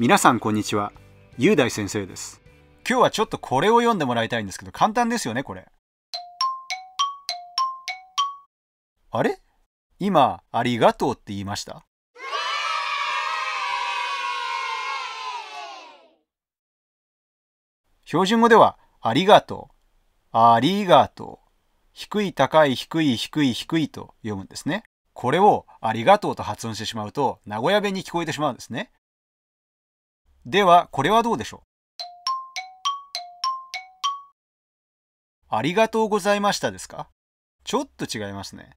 皆さんこんにちは雄大先生です今日はちょっとこれを読んでもらいたいんですけど簡単ですよねこれあれ今ありがとうって言いました標準語ではありがとうありがとう低い高い低い低い低いと読むんですねこれをありがとうと発音してしまうと名古屋弁に聞こえてしまうんですねではこれはどうでしょうありがとうございましたですかちょっと違いますね。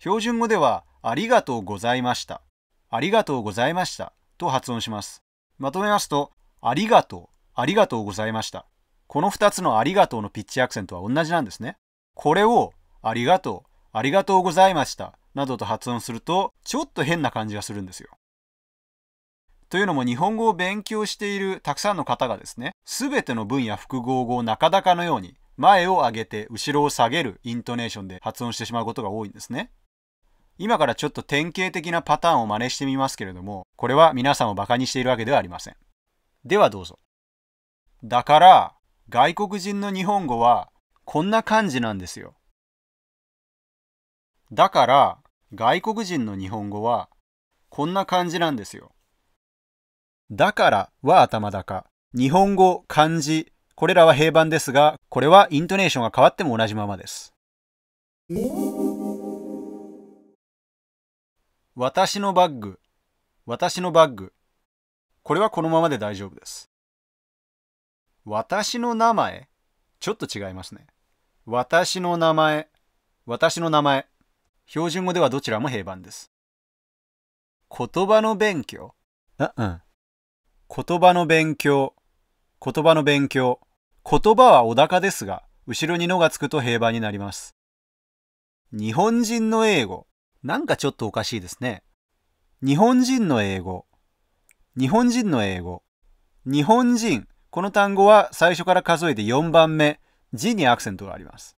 標準語ではありがとうございました。ありがとうございましたと発音します。まとめますと、ありがとう、ありがとうございました。この2つのありがとうのピッチアクセントは同じなんですね。これをありがとう、ありがとうございましたなどと発音すると、ちょっと変な感じがするんですよ。というのも日本語を勉強しているたくさんの方がですね、全ての分野複合語を中かのように前を上げて後ろを下げるイントネーションで発音してしまうことが多いんですね。今からちょっと典型的なパターンを真似してみますけれども、これは皆さんをバカにしているわけではありません。ではどうぞ。だから、外国人の日本語はこんな感じなんですよ。だから、外国人の日本語はこんな感じなんですよ。だからは頭高。日本語、漢字、これらは平板ですが、これはイントネーションが変わっても同じままです。私のバッグ、私のバッグ。これはこのままで大丈夫です。私の名前、ちょっと違いますね。私の名前、私の名前。標準語ではどちらも平板です。言葉の勉強。あ、うん。言葉の勉強、言葉の勉強。言葉はお高ですが、後ろにのがつくと平板になります。日本人の英語。なんかちょっとおかしいですね。日本人の英語。日本人の英語。日本人。この単語は最初から数えて4番目。字にアクセントがあります。